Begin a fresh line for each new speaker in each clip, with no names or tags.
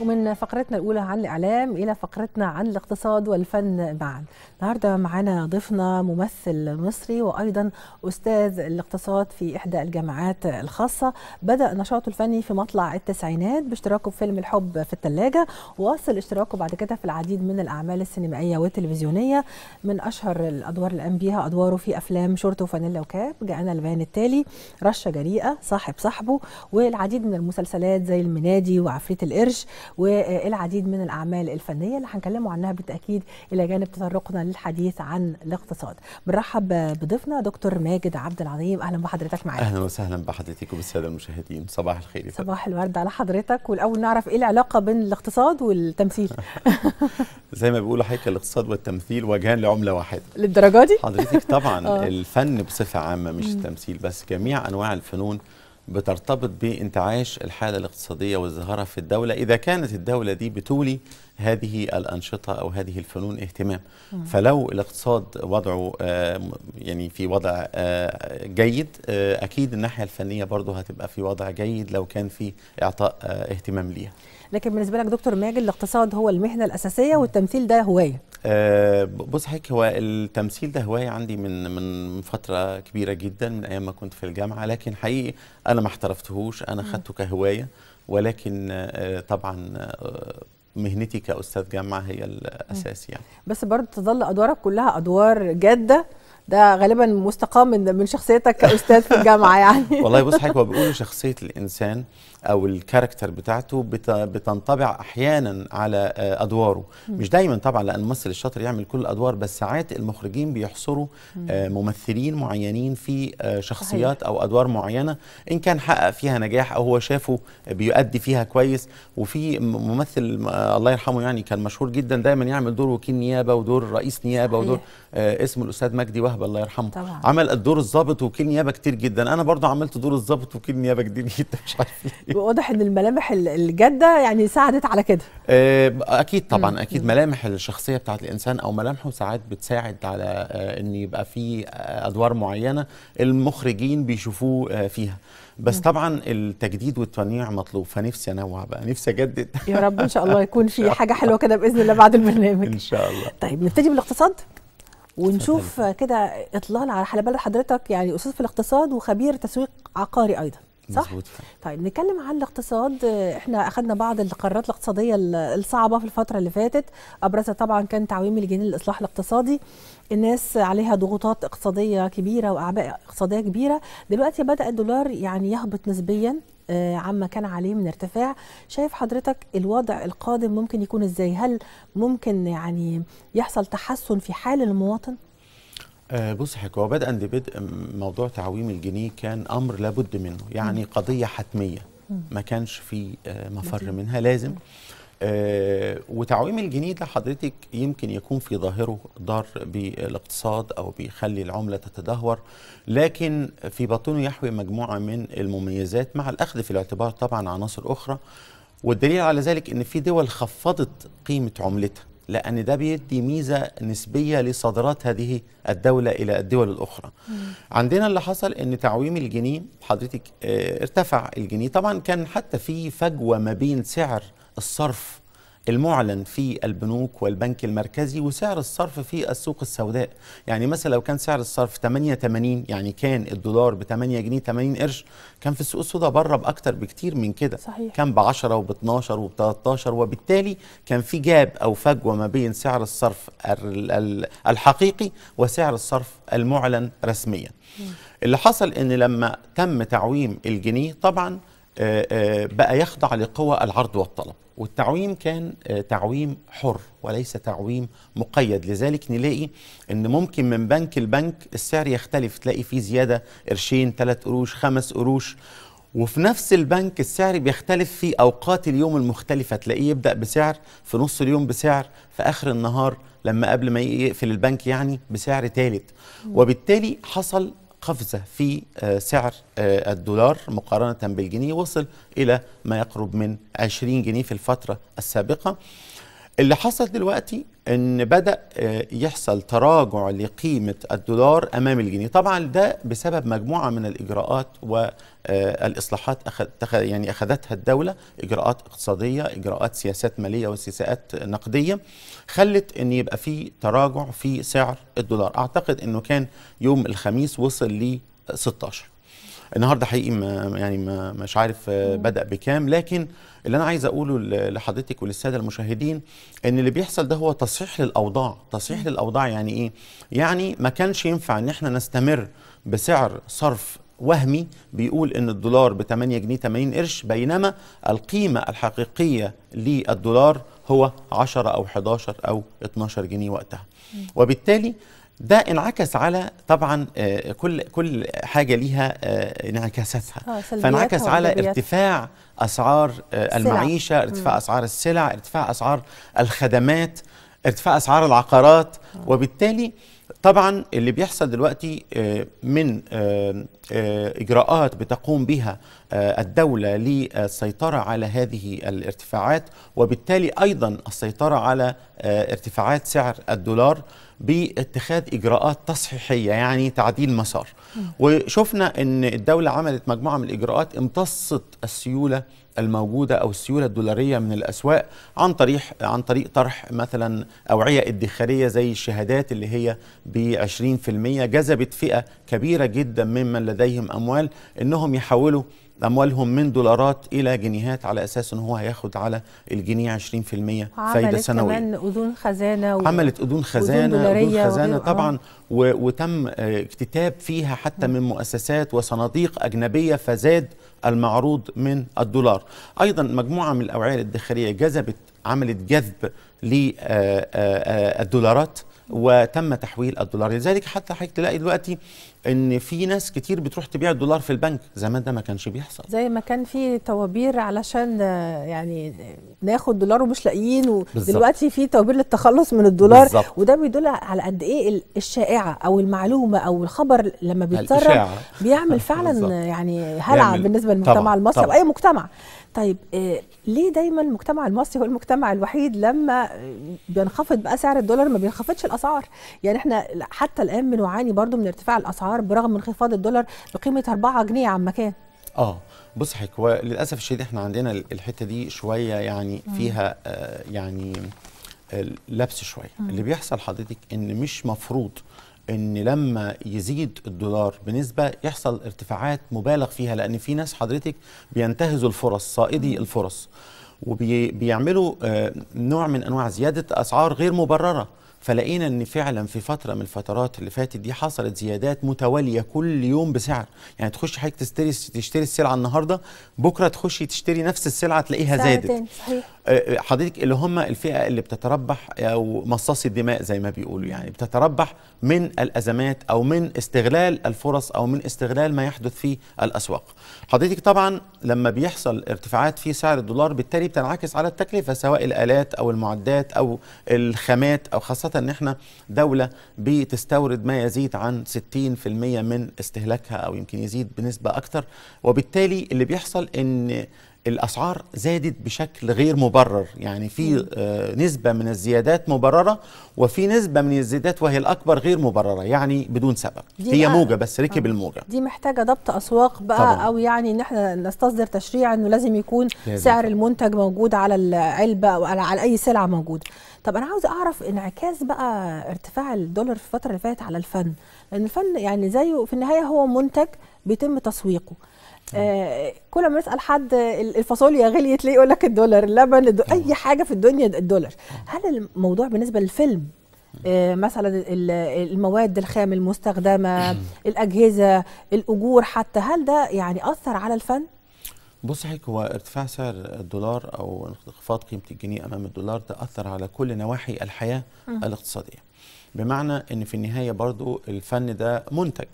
ومن فقرتنا الأولى عن الإعلام إلى فقرتنا عن الاقتصاد والفن معا النهاردة معانا ضيفنا ممثل مصري وأيضا أستاذ الاقتصاد في إحدى الجامعات الخاصة بدأ نشاطه الفني في مطلع التسعينات باشتراكه في فيلم الحب في الثلاجة وواصل اشتراكه بعد كده في العديد من الأعمال السينمائية والتلفزيونية من أشهر الأدوار اللي قام بيها أدواره في أفلام شورت وفانيلا وكاب جاءنا البيان التالي رشة جريئة صاحب صاحبه والعديد من المسلسلات زي المنادي وعفريت القرش والعديد من الأعمال الفنية اللي هنكلموا عنها بالتأكيد إلى جانب تطرقنا للحديث عن الاقتصاد بنرحب بضيفنا دكتور ماجد عبد العظيم أهلا بحضرتك معانا
أهلا وسهلا بحضرتك وبالسادة المشاهدين صباح الخير
صباح الورد على حضرتك والأول نعرف إيه العلاقة بين الاقتصاد والتمثيل
زي ما بيقولوا حضرتك الاقتصاد والتمثيل وجهان لعملة واحدة للدرجة دي؟ حضرتك طبعا آه. الفن بصفة عامة مش التمثيل بس جميع أنواع الفنون بترتبط بانتعاش الحالة الاقتصادية وازدهارها في الدولة إذا كانت الدولة دي بتولي هذه الأنشطة أو هذه الفنون اهتمام مم. فلو الاقتصاد وضعه آه، يعني في وضع آه، جيد آه، أكيد الناحية الفنية برضه هتبقى في وضع جيد لو كان في إعطاء اهتمام ليها
لكن بالنسبة لك دكتور ماجد الاقتصاد هو المهنة الأساسية والتمثيل ده هواية
بص حضرتك هو التمثيل ده هوايه عندي من من فتره كبيره جدا من ايام ما كنت في الجامعه لكن حقيقي انا ما احترفتهوش انا خدته كهوايه ولكن طبعا مهنتي كاستاذ جامعه هي الاساس يعني
بس برضه تظل ادوارك كلها ادوار جاده ده غالبا مستقام من من شخصيتك كاستاذ في الجامعه يعني والله بص حضرتك بيقولوا
شخصيه الانسان او الكاركتر بتاعته بتنطبع احيانا على آه، ادواره مش دايما طبعا لان الممثل الشاطر يعمل كل الادوار بس ساعات المخرجين بيحصروا آه، ممثلين معينين في آه، شخصيات او ادوار معينه ان كان حقق فيها نجاح او هو شافه بيؤدي فيها كويس وفي ممثل الله يرحمه يعني كان مشهور جدا دايما يعمل دور وكيل نيابه ودور رئيس نيابه ودور اسمه الاستاذ مجدي وهبه الله يرحمه طبعا. عمل الدور الضابط وكيل نيابه كتير جدا انا برضو عملت دور الضابط وكيل نيابه كتير جدا مش عارف واضح ان الملامح
الجاده يعني ساعدت على كده
آه، اكيد طبعا اكيد ملامح الشخصيه بتاعت الانسان او ملامحه ساعات بتساعد على آه، ان يبقى في آه، ادوار معينه المخرجين بيشوفوه فيها بس طبعا التجديد والتنويع مطلوب فنفسي انوع بقى نفسي اجدد يا رب ان شاء الله يكون
في حاجه حلوه كده باذن الله بعد البرنامج ان شاء الله طيب نبتدي بالاقتصاد ونشوف كده اطلال على حلبال حضرتك يعني استاذ في الاقتصاد وخبير تسويق عقاري ايضا صح؟ مزبوط. طيب نتكلم عن الاقتصاد احنا اخذنا بعض القرارات الاقتصاديه الصعبه في الفتره اللي فاتت ابرزها طبعا كان تعويم الجنيه للاصلاح الاقتصادي الناس عليها ضغوطات اقتصاديه كبيره واعباء اقتصاديه كبيره دلوقتي بدا الدولار يعني يهبط نسبيا آه، عما كان عليه من ارتفاع شايف حضرتك الوضع القادم ممكن يكون ازاي هل ممكن يعني يحصل تحسن في حال المواطن
آه، بص حضرتك هو بدءا ببدء موضوع تعويم الجنيه كان امر لابد منه يعني قضيه حتميه ما كانش في آه، مفر منها لازم آه، وتعويم الجنيه ده حضرتك يمكن يكون في ظاهره ضار بالاقتصاد او بيخلي العمله تتدهور لكن في باطنه يحوي مجموعه من المميزات مع الاخذ في الاعتبار طبعا عناصر اخرى والدليل على ذلك ان في دول خفضت قيمه عملتها لأن ده بيدي ميزة نسبية لصادرات هذه الدولة إلى الدول الأخرى مم. عندنا اللي حصل أن تعويم الجنيه حضرتك اه ارتفع الجنيه طبعا كان حتى في فجوة ما بين سعر الصرف المعلن في البنوك والبنك المركزي وسعر الصرف في السوق السوداء يعني مثلا لو كان سعر الصرف 88 يعني كان الدولار ب 8 جنيه 80 قرش كان في السوق السوداء بره باكتر بكتير من كده صحيح. كان ب 10 وب 12 وب 13 وبالتالي كان في جاب او فجوه ما بين سعر الصرف الحقيقي وسعر الصرف المعلن رسميا اللي حصل ان لما تم تعويم الجنيه طبعا آه، آه، بقى يخضع لقوى العرض والطلب والتعويم كان آه، تعويم حر وليس تعويم مقيد لذلك نلاقي ان ممكن من بنك لبنك السعر يختلف تلاقي فيه زياده قرشين ثلاث قروش خمس قروش وفي نفس البنك السعر بيختلف في اوقات اليوم المختلفه تلاقيه يبدا بسعر في نص اليوم بسعر في اخر النهار لما قبل ما يقفل البنك يعني بسعر ثالث وبالتالي حصل قفزة في آه، سعر آه، الدولار مقارنة بالجنيه وصل إلى ما يقرب من 20 جنيه في الفترة السابقة اللي حصل دلوقتي ان بدا آه، يحصل تراجع لقيمه الدولار امام الجنيه طبعا ده بسبب مجموعه من الاجراءات والاصلاحات آه، يعني اخذتها الدوله اجراءات اقتصاديه اجراءات سياسات ماليه وسياسات نقديه خلت ان يبقى في تراجع في سعر الدولار اعتقد انه كان يوم الخميس وصل ل 16 النهارده حقيقي ما يعني ما مش عارف آه، بدا بكام لكن اللي انا عايز اقوله لحضرتك وللساده المشاهدين ان اللي بيحصل ده هو تصحيح للاوضاع تصحيح للاوضاع يعني ايه يعني ما كانش ينفع ان احنا نستمر بسعر صرف وهمي بيقول ان الدولار ب 8 جنيه 80 قرش بينما القيمه الحقيقيه للدولار هو 10 او 11 او 12 جنيه وقتها وبالتالي ده انعكس على طبعا آه، كل كل حاجه ليها آه، انعكاساتها آه، فانعكس على ارتفاع اسعار المعيشه ارتفاع اسعار السلع ارتفاع اسعار الخدمات ارتفاع اسعار العقارات وبالتالي طبعا اللي بيحصل دلوقتي آه، من آه، آه، اجراءات بتقوم بها الدوله للسيطره على هذه الارتفاعات وبالتالي ايضا السيطره على ارتفاعات سعر الدولار باتخاذ اجراءات تصحيحيه يعني تعديل مسار وشفنا ان الدوله عملت مجموعه من الاجراءات امتصت السيوله الموجودة أو السيولة الدولارية من الأسواق عن طريق عن طريق طرح مثلا أوعية ادخارية زي الشهادات اللي هي ب 20% جذبت فئة كبيرة جدا ممن لديهم أموال إنهم يحولوا اموالهم من دولارات الى جنيهات على اساس ان هو هياخد على الجنيه 20% فايده سنويه عملت
كمان اذون خزانه و... عملت اذون خزانه اذون خزانه طبعا آه.
و... وتم آه، اكتتاب فيها حتى من مؤسسات وصناديق اجنبيه فزاد المعروض من الدولار ايضا مجموعه من الاوعيه الادخاريه جذبت عملت جذب للدولارات آه، وتم تحويل الدولار يعني لذلك حتى حضرتك تلاقي دلوقتي ان في ناس كتير بتروح تبيع الدولار في البنك زمان ده ما كانش بيحصل
زي ما كان في توابير علشان يعني ناخد دولار ومش لاقيين ودلوقتي في توابير للتخلص من الدولار بالزبط. وده بيدل على قد ايه الشائعه او المعلومه او الخبر لما بيتسرب بيعمل فعلا بالزبط. يعني هلع بالنسبه للمجتمع المصري او اي مجتمع طيب آه، ليه دايما المجتمع المصري هو المجتمع الوحيد لما بينخفض بقى سعر الدولار ما بينخفضش الاسعار يعني احنا حتى الان بنعاني برضو من ارتفاع الاسعار برغم انخفاض الدولار بقيمه 4 جنيه عن مكان
اه بص حضرتك وللاسف الشديد احنا عندنا الحته دي شويه يعني فيها آه يعني لبس شويه اللي بيحصل حضرتك ان مش مفروض آه ان لما يزيد الدولار بنسبه يحصل ارتفاعات مبالغ فيها لان في ناس حضرتك بينتهزوا الفرص صائدي الفرص وبيعملوا آه، نوع من انواع زياده اسعار غير مبرره فلقينا ان فعلا في فتره من الفترات اللي فاتت دي حصلت زيادات متواليه كل يوم بسعر يعني تخش حضرتك تشتري تشتري السلعه النهارده بكره تخشي تشتري نفس السلعه تلاقيها زادت صحيح حضرتك اللي هم الفئه اللي بتتربح او مصاصي الدماء زي ما بيقولوا يعني بتتربح من الازمات او من استغلال الفرص او من استغلال ما يحدث في الاسواق. حضرتك طبعا لما بيحصل ارتفاعات في سعر الدولار بالتالي بتنعكس على التكلفه سواء الالات او المعدات او الخامات او خاصه ان احنا دوله بتستورد ما يزيد عن 60% من استهلاكها او يمكن يزيد بنسبه اكثر وبالتالي اللي بيحصل ان الاسعار زادت بشكل غير مبرر يعني في آه، نسبه من الزيادات مبرره وفي نسبه من الزيادات وهي الاكبر غير مبرره يعني بدون سبب هي موجه بس ركب آه. الموجه
دي محتاجه ضبط اسواق بقى طبعا. او يعني ان احنا نستصدر تشريع انه لازم يكون لازم. سعر المنتج موجود على العلبه او على اي سلعه موجوده طب انا عاوز اعرف انعكاس بقى ارتفاع الدولار في الفتره اللي فاتت على الفن لان الفن يعني زيه في النهايه هو منتج بيتم تسويقه آه كل ما نسال حد الفاصوليا غليت ليه يقول لك الدولار اللبن الدو... اي حاجه في الدنيا الدولار هل الموضوع بالنسبه للفيلم آه، مثلا المواد الخام المستخدمه الاجهزه الاجور حتى هل ده يعني اثر على الفن
بص حضرتك هو ارتفاع سعر الدولار او انخفاض قيمه الجنيه امام الدولار ده اثر على كل نواحي الحياه الاقتصاديه بمعنى ان في النهايه برضو الفن ده منتج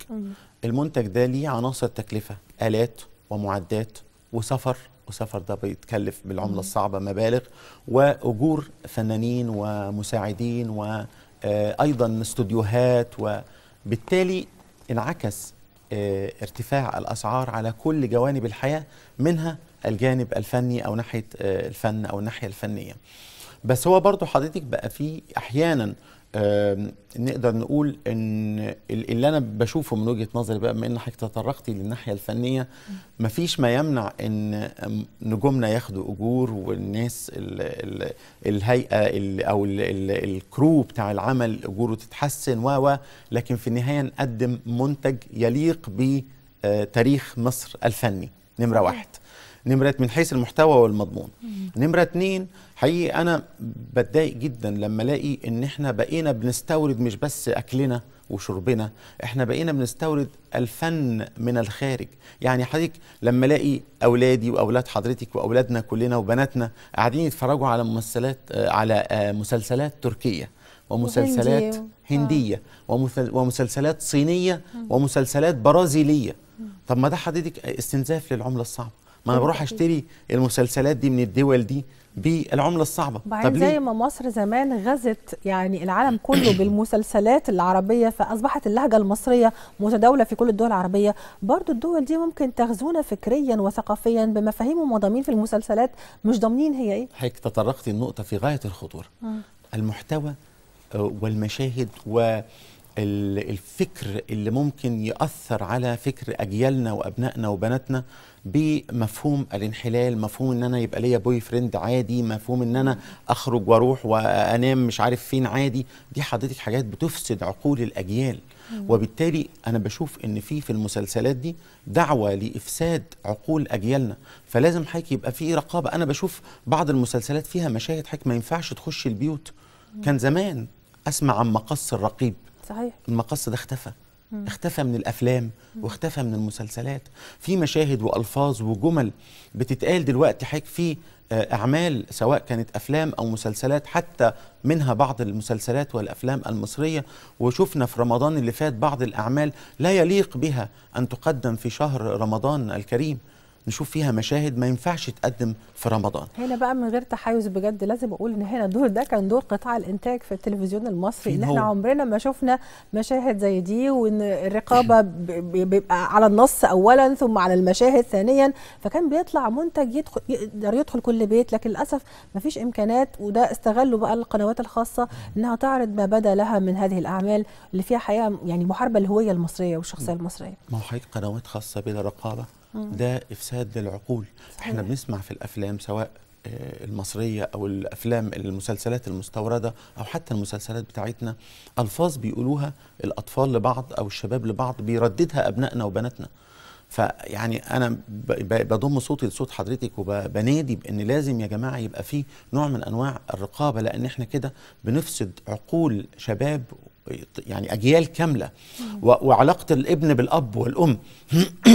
المنتج ده ليه عناصر تكلفه الات ومعدات وسفر وسفر ده بيتكلف بالعمله الصعبه مبالغ واجور فنانين ومساعدين وايضا آه، استوديوهات وبالتالي انعكس آه، ارتفاع الاسعار على كل جوانب الحياه منها الجانب الفني او ناحيه آه، الفن او الناحيه الفنيه بس هو برضو حضرتك بقى فيه احيانا نقدر نقول ان اللي انا بشوفه من وجهه نظري بقى بما ان حضرتك تطرقتي للناحيه الفنيه مفيش ما يمنع ان نجومنا ياخدوا اجور والناس الـ الـ الهيئه الـ او الـ الـ الكرو بتاع العمل اجوره تتحسن و لكن في النهايه نقدم منتج يليق بتاريخ آه، مصر الفني نمره واحد نمره من حيث المحتوى والمضمون نمره اتنين حقيقي انا بتضايق جدا لما الاقي ان احنا بقينا بنستورد مش بس اكلنا وشربنا احنا بقينا بنستورد الفن من الخارج يعني حضرتك لما الاقي اولادي واولاد حضرتك واولادنا كلنا وبناتنا قاعدين يتفرجوا على ممثلات آه، على آه، مسلسلات تركيه ومسلسلات هنديه آه. ومسلسلات صينيه ومسلسلات برازيليه طب ما ده حضرتك استنزاف للعمله الصعبه ما انا بروح اشتري المسلسلات دي من الدول دي بالعمله الصعبه طب زي
ما مصر زمان غزت يعني العالم كله بالمسلسلات العربيه فاصبحت اللهجه المصريه متداوله في كل الدول العربيه برضو الدول دي ممكن تغزونا فكريا وثقافيا بمفاهيم ومضامين في المسلسلات مش ضامنين هي
ايه حضرتك تطرقتي النقطه في غايه الخطوره المحتوى آه، والمشاهد والفكر اللي ممكن يأثر على فكر أجيالنا وأبنائنا وبناتنا بمفهوم الانحلال مفهوم ان انا يبقى ليا بوي فريند عادي مفهوم ان انا اخرج واروح وانام مش عارف فين عادي دي حضرتك حاجات بتفسد عقول الاجيال وبالتالي انا بشوف ان في في المسلسلات دي دعوه لافساد عقول اجيالنا فلازم حضرتك يبقى في رقابه انا بشوف بعض المسلسلات فيها مشاهد حضرتك ما ينفعش تخش البيوت كان زمان اسمع عن مقص الرقيب صحيح المقص ده اختفى اختفى من الافلام واختفى من المسلسلات في مشاهد والفاظ وجمل بتتقال دلوقتي حضرتك في آه، اعمال سواء كانت افلام او مسلسلات حتى منها بعض المسلسلات والافلام المصريه وشفنا في رمضان اللي فات بعض الاعمال لا يليق بها ان تقدم في شهر رمضان الكريم نشوف فيها مشاهد ما ينفعش تقدم في رمضان
هنا بقى من غير تحيز بجد لازم اقول ان هنا دور ده كان دور قطاع الانتاج في التلفزيون المصري ان احنا عمرنا ما شفنا مشاهد زي دي وان الرقابه بيبقى على النص اولا ثم على المشاهد ثانيا فكان بيطلع منتج يدخل يقدر يدخل كل بيت لكن للاسف ما فيش امكانات وده استغلوا بقى القنوات الخاصه انها تعرض ما بدا لها من هذه الاعمال اللي فيها حقيقه يعني محاربه الهويه المصريه والشخصيه المصريه
ما هو حضرتك قنوات خاصه بلا رقابه آه. ده افساد للعقول صحيح. احنا بنسمع في الافلام سواء آه، المصرية أو الأفلام المسلسلات المستوردة أو حتى المسلسلات بتاعتنا ألفاظ بيقولوها الأطفال لبعض أو الشباب لبعض بيرددها أبنائنا وبناتنا فيعني أنا بضم صوتي لصوت حضرتك وبنادي بأن لازم يا جماعة يبقى في نوع من أنواع الرقابة لأن إحنا كده بنفسد عقول شباب يعني أجيال كاملة وعلاقة الابن بالأب والأم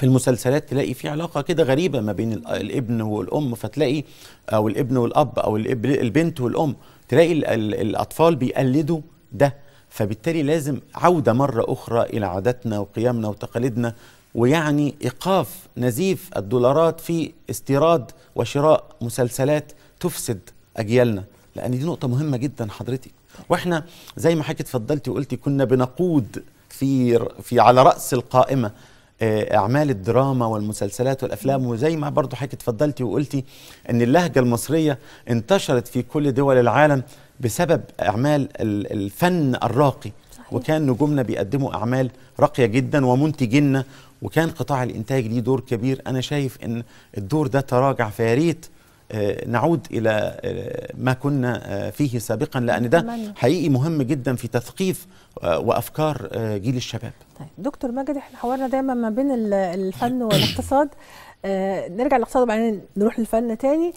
في المسلسلات تلاقي في علاقه كده غريبه ما بين الابن والام فتلاقي او الابن والاب او البنت والام تلاقي الاطفال بيقلدوا ده فبالتالي لازم عوده مره اخرى الى عاداتنا وقيمنا وتقاليدنا ويعني ايقاف نزيف الدولارات في استيراد وشراء مسلسلات تفسد اجيالنا لان دي نقطه مهمه جدا حضرتك واحنا زي ما حضرتك اتفضلتي وقلتي كنا بنقود في في على راس القائمه آه، اعمال الدراما والمسلسلات والافلام وزي ما برضو حضرتك اتفضلتي وقلتي ان اللهجه المصريه انتشرت في كل دول العالم بسبب اعمال الفن الراقي صحيح. وكان نجومنا بيقدموا اعمال راقيه جدا ومنتجينا وكان قطاع الانتاج ليه دور كبير انا شايف ان الدور ده تراجع فياريت آه، نعود إلى آه، ما كنا آه، فيه سابقا لأن ده حقيقي مهم جدا في تثقيف وأفكار جيل الشباب
طيب دكتور ماجد احنا حوارنا دايما ما بين الفن والاقتصاد نرجع للاقتصاد وبعدين نروح للفن تاني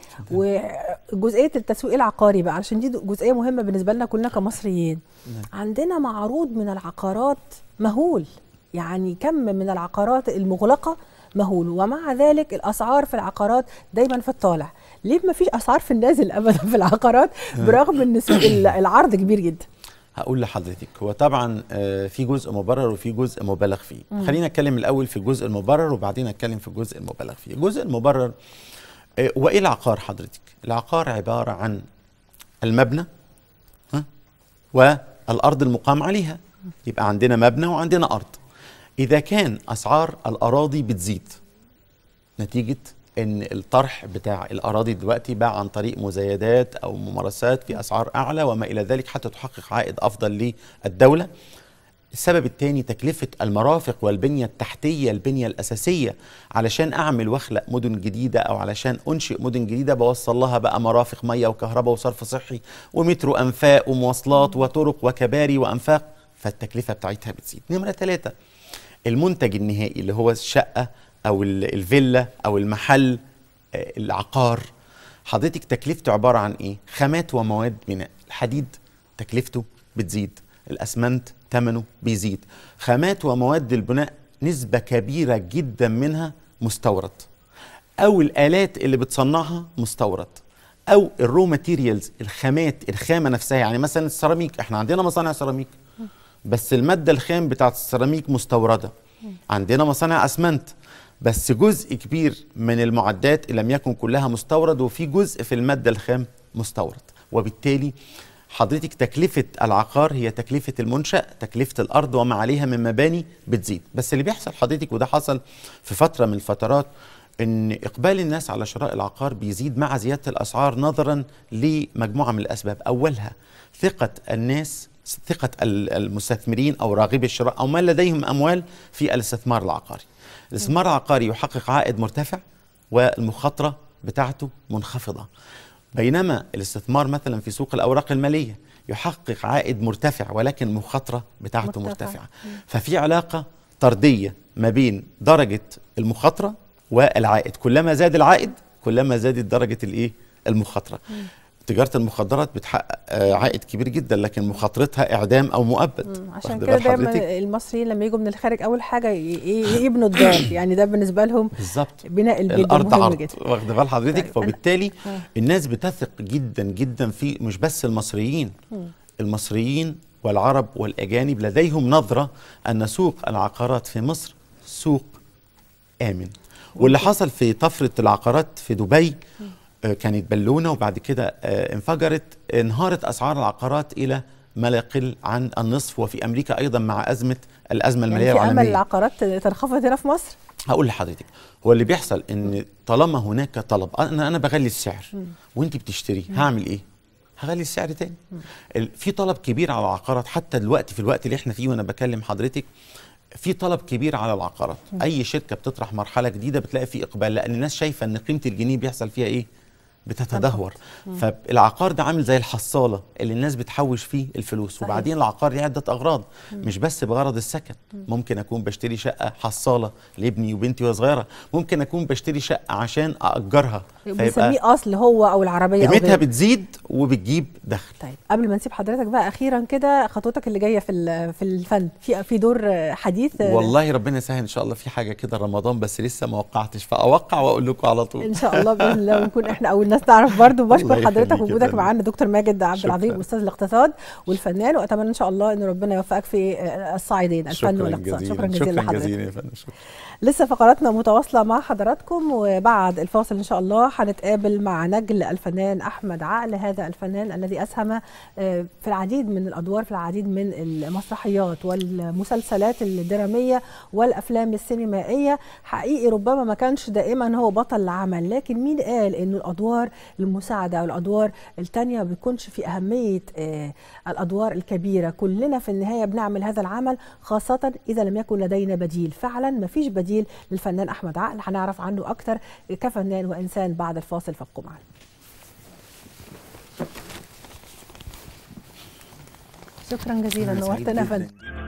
وجزئيه التسويق العقاري بقى علشان دي جزئيه مهمه بالنسبه لنا كلنا كمصريين نعم. عندنا معروض من العقارات مهول يعني كم من العقارات المغلقه مهول ومع ذلك الاسعار في العقارات دايما في الطالع ليه ما فيش اسعار في النازل ابدا في العقارات برغم ان العرض كبير جدا
هقول لحضرتك هو طبعا آه، في جزء مبرر وفي جزء مبالغ فيه مم. خلينا نتكلم الاول في الجزء المبرر وبعدين نتكلم في الجزء المبالغ فيه الجزء المبرر آه، وايه العقار حضرتك العقار عباره عن المبنى والارض المقام عليها يبقى عندنا مبنى وعندنا ارض إذا كان أسعار الأراضي بتزيد نتيجة ان الطرح بتاع الاراضي دلوقتي باع عن طريق مزايدات او ممارسات في اسعار اعلى وما الى ذلك حتى تحقق عائد افضل للدوله السبب الثاني تكلفة المرافق والبنية التحتية البنية الأساسية علشان أعمل وأخلق مدن جديدة أو علشان أنشئ مدن جديدة بوصل لها بقى مرافق مية وكهرباء وصرف صحي ومترو أنفاق ومواصلات وطرق وكباري وأنفاق فالتكلفة بتاعتها بتزيد نمرة ثلاثة المنتج النهائي اللي هو الشقه او الفيلا او المحل آه، العقار حضرتك تكلفته عباره عن ايه خامات ومواد بناء الحديد تكلفته بتزيد الاسمنت ثمنه بيزيد خامات ومواد البناء نسبه كبيره جدا منها مستورد او الالات اللي بتصنعها مستورد او الرو ماتيريالز الخامات الخامه نفسها يعني مثلا السيراميك احنا عندنا مصانع سيراميك بس الماده الخام بتاعت السيراميك مستورده عندنا مصانع اسمنت بس جزء كبير من المعدات ان لم يكن كلها مستورد وفي جزء في الماده الخام مستورد وبالتالي حضرتك تكلفة العقار هي تكلفة المنشأ تكلفة الأرض وما عليها من مباني بتزيد بس اللي بيحصل حضرتك وده حصل في فترة من الفترات ان اقبال الناس على شراء العقار بيزيد مع زياده الاسعار نظرا لمجموعه من الاسباب اولها ثقه الناس ثقة المستثمرين أو راغبي الشراء أو من لديهم أموال في الاستثمار العقاري الاستثمار العقاري يحقق عائد مرتفع والمخاطرة بتاعته منخفضة بينما الاستثمار مثلا في سوق الأوراق المالية يحقق عائد مرتفع ولكن المخاطرة بتاعته مرتفعة, مرتفعة. ففي علاقة طردية ما بين درجة المخاطرة والعائد كلما زاد العائد كلما زادت درجة الإيه المخاطرة تجارة المخدرات بتحقق آه، عائد كبير جدا لكن مخاطرتها إعدام أو مؤبد عشان كده دايما
المصريين لما يجوا من الخارج أول حاجة يبنوا الدار يعني ده بالنسبة لهم بالظبط بناء البيت الأرض عرض
واخدة بال حضرتك طيب، فبالتالي آه. الناس بتثق جدا جدا في مش بس المصريين المصريين والعرب والأجانب لديهم نظرة أن سوق العقارات في مصر سوق آمن واللي حصل في طفرة العقارات في دبي آه، كانت بالونه وبعد كده آه، انفجرت انهارت اسعار العقارات الى ما لا يقل عن النصف وفي امريكا ايضا مع ازمه الازمه يعني الماليه يعني العالميه امل
العقارات تنخفض هنا في مصر
هقول لحضرتك هو اللي بيحصل ان طالما هناك طلب انا انا بغلي السعر وانت بتشتري هعمل ايه هغلي السعر تاني في طلب كبير على العقارات حتى دلوقتي في الوقت اللي احنا فيه وانا بكلم حضرتك في طلب كبير على العقارات اي شركه بتطرح مرحله جديده بتلاقي في اقبال لان الناس شايفه ان قيمه الجنيه بيحصل فيها ايه بتتدهور فالعقار ده عامل زي الحصاله اللي الناس بتحوش فيه الفلوس صحيح. وبعدين العقار ليه يعني عده اغراض مش بس بغرض السكن ممكن اكون بشتري شقه حصاله لابني وبنتي وهي صغيره ممكن اكون بشتري شقه عشان ااجرها بيسميه
اصل هو او العربيه قيمتها بتزيد
وبتجيب دخل
طيب قبل ما نسيب حضرتك بقى اخيرا كده خطوتك اللي جايه في في الفن في في دور حديث والله
ربنا يسهل ان شاء الله في حاجه كده رمضان بس لسه ما وقعتش فاوقع واقول لكم على طول ان شاء الله باذن الله ونكون
احنا اول الناس تعرف برضو بشكر حضرتك وجودك معانا دكتور ماجد عبد العظيم استاذ الاقتصاد والفنان واتمنى ان شاء الله ان ربنا يوفقك في الصعيدين الفن والاقتصاد شكرا جزيلا لحضرتك شكرا جزيلا يا فندم لسه فقراتنا متواصله مع حضراتكم وبعد الفاصل ان شاء الله هنتقابل مع نجل الفنان احمد عقل هذا الفنان الذي اسهم آه، في العديد من الادوار في العديد من المسرحيات والمسلسلات الدراميه والافلام السينمائيه حقيقي ربما ما كانش دائما هو بطل العمل لكن مين قال ان الادوار المساعده او الادوار الثانيه ما بيكونش في اهميه آه، الادوار الكبيره كلنا في النهايه بنعمل هذا العمل خاصه اذا لم يكن لدينا بديل فعلا ما فيش بديل الجيل للفنان احمد عقل هنعرف عنه اكتر كفنان وانسان بعد الفاصل فابقوا معنا شكرا جزيلا نورتنا فندم